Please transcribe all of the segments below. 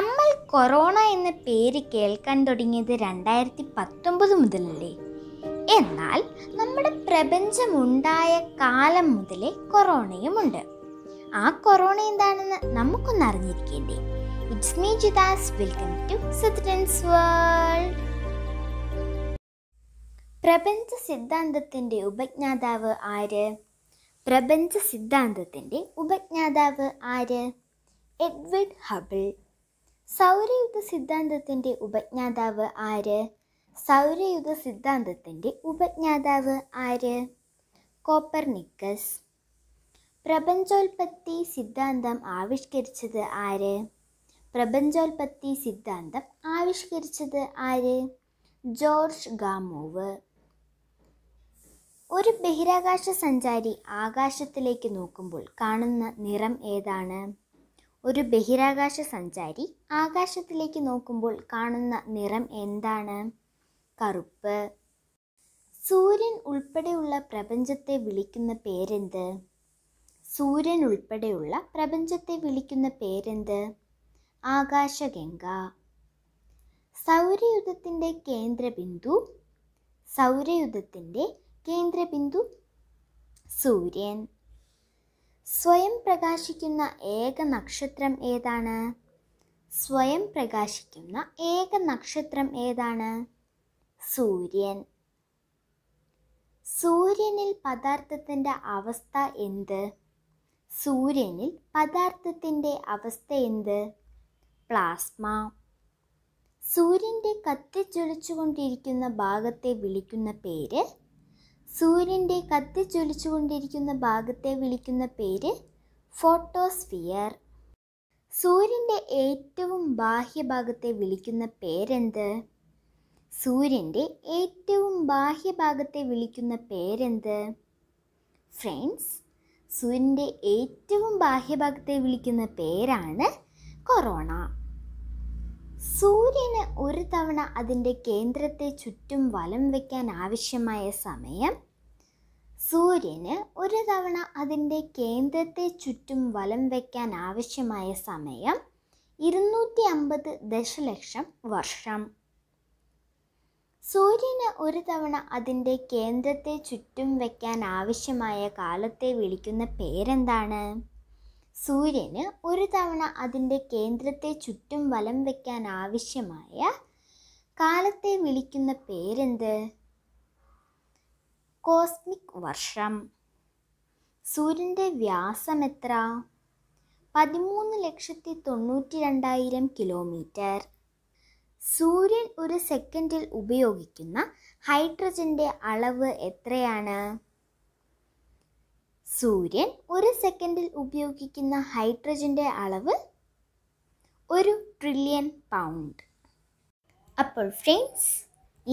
നമ്മൾ കൊറോണ എന്ന പേര് കേൾക്കാൻ തുടങ്ങിയത് രണ്ടായിരത്തി പത്തൊമ്പത് മുതലല്ലേ എന്നാൽ നമ്മുടെ പ്രപഞ്ചമുണ്ടായ കാലം മുതലേ കൊറോണയുമുണ്ട് ആ കൊറോണ എന്താണെന്ന് നമുക്കൊന്ന് അറിഞ്ഞിരിക്കേണ്ടേ ഇറ്റ്സ് മീ ജിതാസ് വെൽക്കം ടു സിറ്റൻസ് വേൾഡ് പ്രപഞ്ച സിദ്ധാന്തത്തിൻ്റെ ഉപജ്ഞാതാവ് ആര് പ്രപഞ്ച സിദ്ധാന്തത്തിൻ്റെ ഉപജ്ഞാതാവ് ആര് എഡ്വിഡ് ഹബിൾ സൗരയുഗ സിദ്ധാന്തത്തിൻ്റെ ഉപജ്ഞാതാവ് ആര് സൗരയുഗ സിദ്ധാന്തത്തിൻ്റെ ഉപജ്ഞാതാവ് ആര് കോപ്പർനിക്കസ് പ്രപഞ്ചോൽപത്തി സിദ്ധാന്തം ആവിഷ്കരിച്ചത് ആര് പ്രപഞ്ചോൽപത്തി സിദ്ധാന്തം ആവിഷ്കരിച്ചത് ആര് ജോർജ് ഗാമോവ് ഒരു ബഹിരാകാശ സഞ്ചാരി ആകാശത്തിലേക്ക് നോക്കുമ്പോൾ കാണുന്ന നിറം ഏതാണ് ഒരു ബഹിരാകാശ സഞ്ചാരി ആകാശത്തിലേക്ക് നോക്കുമ്പോൾ കാണുന്ന നിറം എന്താണ് കറുപ്പ് സൂര്യൻ ഉൾപ്പെടെയുള്ള പ്രപഞ്ചത്തെ വിളിക്കുന്ന പേരെന്ത് സൂര്യൻ ഉൾപ്പെടെയുള്ള പ്രപഞ്ചത്തെ വിളിക്കുന്ന പേരെന്ത് ആകാശഗംഗ സൗരയുധത്തിൻ്റെ കേന്ദ്രബിന്ദു സൗരയുധത്തിൻ്റെ കേന്ദ്രബിന്ദു സൂര്യൻ സ്വയം പ്രകാശിക്കുന്ന ഏക നക്ഷത്രം ഏതാണ് സ്വയം പ്രകാശിക്കുന്ന ഏക നക്ഷത്രം ഏതാണ് സൂര്യൻ സൂര്യനിൽ പദാർത്ഥത്തിൻ്റെ അവസ്ഥ എന്ത് സൂര്യനിൽ പദാർത്ഥത്തിൻ്റെ അവസ്ഥ എന്ത് പ്ലാസ്മ സൂര്യൻ്റെ കത്തിച്ചൊളിച്ചുകൊണ്ടിരിക്കുന്ന ഭാഗത്തെ വിളിക്കുന്ന പേര് സൂര്യൻ്റെ കത്തിജ്വലിച്ചുകൊണ്ടിരിക്കുന്ന ഭാഗത്തെ വിളിക്കുന്ന പേര് ഫോട്ടോസ്ഫിയർ സൂര്യൻ്റെ ഏറ്റവും ബാഹ്യഭാഗത്തെ വിളിക്കുന്ന പേരെന്ത് സൂര്യൻ്റെ ഏറ്റവും ബാഹ്യഭാഗത്തെ വിളിക്കുന്ന പേരെന്ത് ഫ്രണ്ട്സ് സൂര്യൻ്റെ ഏറ്റവും ബാഹ്യഭാഗത്തെ വിളിക്കുന്ന പേരാണ് കൊറോണ സൂര്യന് ഒരു തവണ അതിൻ്റെ കേന്ദ്രത്തെ ചുറ്റും വലം വയ്ക്കാൻ ആവശ്യമായ സമയം സൂര്യന് ഒരു തവണ അതിൻ്റെ കേന്ദ്രത്തെ ചുറ്റും വലം വയ്ക്കാൻ ആവശ്യമായ സമയം ഇരുന്നൂറ്റി അമ്പത് ദശലക്ഷം വർഷം സൂര്യന് ഒരു തവണ അതിൻ്റെ കേന്ദ്രത്തെ ചുറ്റും വയ്ക്കാൻ ആവശ്യമായ കാലത്തെ വിളിക്കുന്ന പേരെന്താണ് സൂര്യന് ഒരു തവണ അതിൻ്റെ കേന്ദ്രത്തെ ചുറ്റും വലം വയ്ക്കാൻ ആവശ്യമായ കാലത്തെ വിളിക്കുന്ന പേരെന്ത് കോസ്മിക് വർഷം സൂര്യൻ്റെ വ്യാസം എത്ര പതിമൂന്ന് ലക്ഷത്തി തൊണ്ണൂറ്റി രണ്ടായിരം കിലോമീറ്റർ സൂര്യൻ ഒരു സെക്കൻഡിൽ ഉപയോഗിക്കുന്ന ഹൈഡ്രജൻ്റെ അളവ് എത്രയാണ് സൂര്യൻ ഒരു സെക്കൻഡിൽ ഉപയോഗിക്കുന്ന ഹൈഡ്രജൻ്റെ അളവ് ഒരു ട്രില്യൺ പൗണ്ട് അപ്പോൾ ഫ്രണ്ട്സ്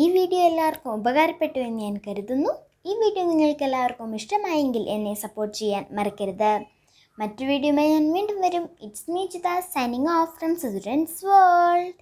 ഈ വീഡിയോ എല്ലാവർക്കും ഉപകാരപ്പെട്ടു എന്ന് ഞാൻ കരുതുന്നു ഈ വീഡിയോ നിങ്ങൾക്ക് എല്ലാവർക്കും ഇഷ്ടമായെങ്കിൽ എന്നെ സപ്പോർട്ട് ചെയ്യാൻ മറക്കരുത് മറ്റു വീഡിയോയുമായി ഞാൻ വീണ്ടും വരും it's me Chitha signing off from സുധുരൻസ് വേൾഡ്